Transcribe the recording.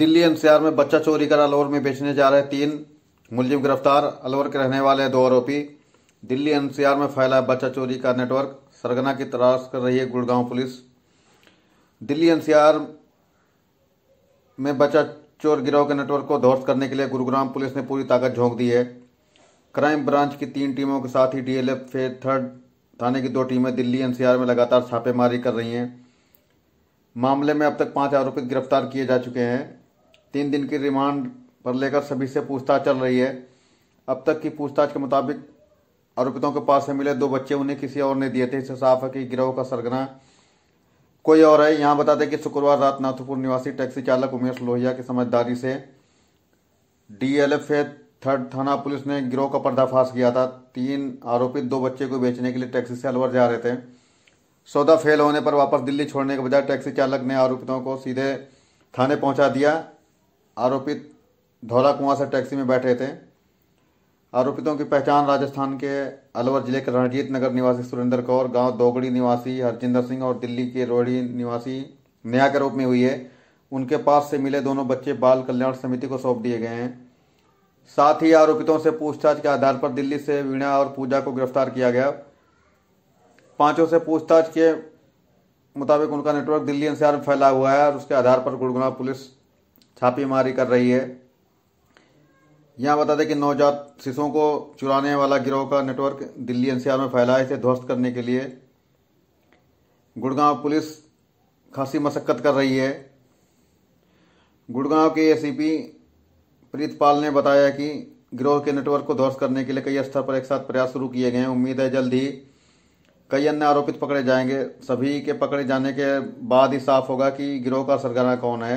Delhi NCR में बच्चा चोरी कर अलवर में बेचने जा रहे तीन मुलजिम गिरफ्तार अलवर के रहने वाले दो आरोपी दिल्ली एनसीआर में फैला बच्चा चोरी का नेटवर्क सरगना की तलाश कर रही है गुड़गांव पुलिस दिल्ली एनसीआर में बच्चा चोर गिरोह के नेटवर्क को ध्वस्त करने के लिए गुरुग्राम पुलिस ने पूरी ताकत झोंक दी है क्राइम ब्रांच की तीन टीमों के साथ ही डीएलएफ थर्ड थाने की दो टीमें दिल्ली एनसीआर में लगातार छापेमारी कर रही हैं मामले में अब तक पांच आरोपी गिरफ्तार किए जा चुके हैं तीन दिन की रिमांड पर लेकर सभी से पूछताछ चल रही है अब तक की पूछताछ के मुताबिक आरोपितों के पास से मिले दो बच्चे उन्हें किसी और ने दिए थे इससे साफ है कि गिरोह का सरगना कोई और है यहाँ बता दें कि शुक्रवार रात नाथुपुर निवासी टैक्सी चालक उमेश लोहिया की समझदारी से डीएलएफए थर्ड थाना पुलिस ने गिरोह का पर्दाफाश किया था तीन आरोपित दो बच्चे को बेचने के लिए टैक्सी से अलवर जा रहे थे सौदा फेल होने पर वापस दिल्ली छोड़ने के बजाय टैक्सी चालक ने आरोपितों को सीधे थाने पहुंचा दिया आरोपित धौला कुआं से टैक्सी में बैठे थे आरोपितों की पहचान राजस्थान के अलवर जिले के रणजीत नगर निवासी सुरेंद्र कौर गांव दोगड़ी निवासी हरजिंदर सिंह और दिल्ली के रोहड़ी निवासी नया के रूप में हुई है उनके पास से मिले दोनों बच्चे बाल कल्याण समिति को सौंप दिए गए हैं साथ ही आरोपितों से पूछताछ के आधार पर दिल्ली से वीणा और पूजा को गिरफ्तार किया गया पांचों से पूछताछ के मुताबिक उनका नेटवर्क दिल्ली एनसीआर में फैला हुआ है और उसके आधार पर गुड़गुना पुलिस छापेमारी कर रही है यहां बता दें कि नवजात शिशुओं को चुराने वाला गिरोह का नेटवर्क दिल्ली एनसीआर में फैला है इसे ध्वस्त करने के लिए गुड़गांव पुलिस खासी मशक्कत कर रही है गुड़गांव के एसीपी प्रीतपाल ने बताया कि गिरोह के नेटवर्क को ध्वस्त करने के लिए कई स्तर पर एक साथ प्रयास शुरू किए गए हैं उम्मीद है जल्द ही कई अन्य आरोपित पकड़े जाएंगे सभी के पकड़े जाने के बाद ही साफ होगा कि गिरोह का सरगना कौन है